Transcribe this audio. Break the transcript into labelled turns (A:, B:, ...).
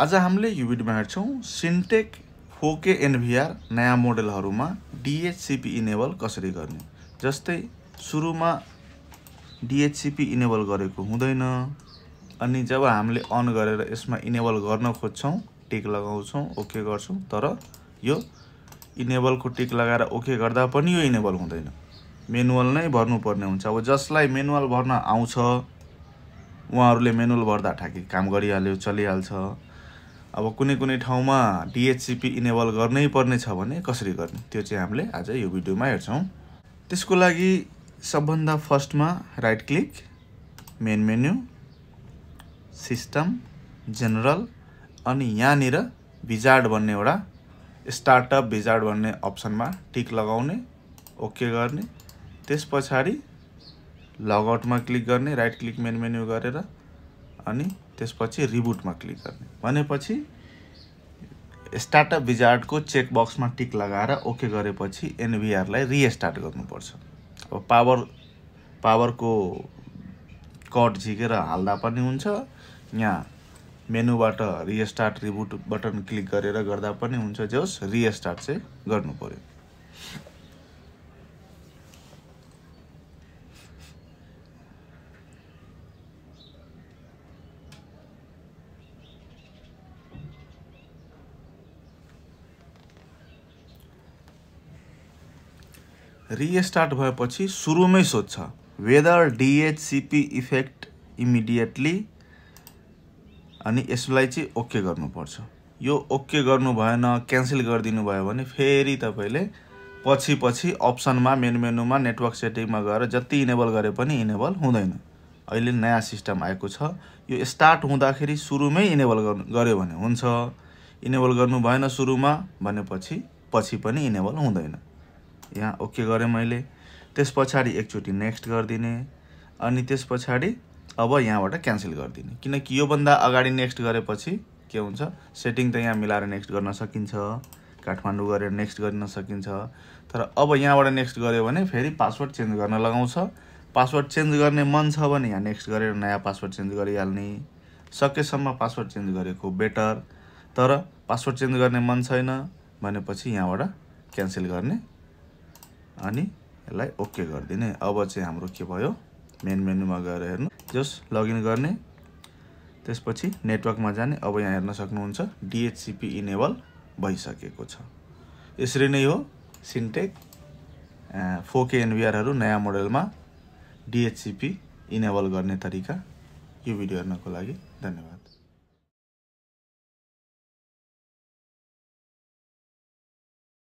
A: आज हामीले यो भिडियोमा हेर्छौँ सिन्टेक फोके एनभिआर नयाँ मोडलहरूमा डिएचसिपी इनेबल कसरी गर्ने जस्तै सुरुमा डिएचसिपी इनेबल गरेको हुँदैन अनि जब हामीले अन गरेर यसमा इनेबल गर्न खोज्छौँ टिक लगाउँछौँ ओके गर्छौँ तर यो इनेबलको टिक लगाएर ओके गर्दा पनि यो इनेबल हुँदैन मेनुअल नै भर्नुपर्ने हुन्छ अब जसलाई मेनुअल भर्न आउँछ उहाँहरूले मेनुअल भर्दा ठाके काम गरिहाल्यो चलिहाल्छ अब कुनै कुनै ठाउँमा डिएचसिपी इनेबल गर्नै पर्ने छ भने कसरी गर्ने त्यो चाहिँ हामीले आज यो भिडियोमा हेर्छौँ त्यसको लागि सबभन्दा फर्स्टमा right click main menu system general अनि यहाँनिर भिजार्ड भन्ने एउटा स्टार्टअप भिजार्ड भन्ने अप्सनमा टिक लगाउने ओके गर्ने त्यस पछाडि लगआउटमा क्लिक गर्ने राइट क्लिक मेन मेन्यु गरेर अनि त्यसपछि रिबुटमा क्लिक गर्ने भनेपछि स्टार्टअप विजार्डको चेकबक्समा टिक लगाएर ओके गरेपछि एनबिआरलाई रिस्टार्ट गर्नुपर्छ अब पावर पावरको कट झिकेर हाल्दा पनि हुन्छ यहाँ मेनुबाट रिस्टार्ट रिबुट बटन क्लिक गरेर गर्दा पनि हुन्छ जस रिस्टार्ट चाहिँ गर्नु रिस्टार्ट भएपछि सुरुमै सोध्छ वेदर डिएचसिपी इफेक्ट इमिडिएटली अनि यसलाई चाहिँ ओके गर्नुपर्छ यो ओके गर्नु भएन क्यान्सल गरिदिनु भयो भने फेरि तपाईँले पछि पछि अप्सनमा मेन मेनुमा नेटवर्क सेटिङमा गएर जति इनेबल गरे पनि इनेबल हुँदैन अहिले नयाँ सिस्टम आएको छ यो स्टार्ट हुँदाखेरि सुरुमै इनेबल गर्नु गऱ्यो भने हुन्छ इनेबल गर्नु भएन सुरुमा भनेपछि पछि पनि इनेबल हुँदैन यहाँ ओके गरेँ मैले त्यस पछाडि एकचोटि नेक्स्ट गरिदिने अनि त्यस पछाडि अब यहाँबाट क्यान्सल गरिदिने किनकि योभन्दा अगाडि नेक्स्ट गरेपछि के हुन्छ सेटिङ त यहाँ मिलाएर नेक्स्ट गर्न सकिन्छ काठमाडौँ गरेर नेक्स्ट गर्न सकिन्छ तर अब यहाँबाट नेक्स्ट गऱ्यो भने फेरि पासवर्ड चेन्ज गर्न लगाउँछ पासवर्ड चेन्ज गर्ने मन छ भने यहाँ नेक्स्ट गरेर नयाँ पासवर्ड चेन्ज गरिहाल्ने सकेसम्म पासवर्ड चेन्ज गरेको बेटर तर पासवर्ड चेन्ज गर्ने मन छैन भनेपछि यहाँबाट क्यान्सल गर्ने अनि यसलाई ओके गरिदिने अब चाहिँ हाम्रो के भयो मेन मेन्युमा गएर हेर्नु जस लगइन गर्ने त्यसपछि नेटवर्कमा जाने अब यहाँ हेर्न सक्नुहुन्छ डिएचसिपी इनेबल भइसकेको छ यसरी नै हो सिन्टेक फोके एनबिआरहरू नयाँ मोडलमा डिएचसिपी इनेबल गर्ने तरिका यो भिडियो हेर्नको लागि धन्यवाद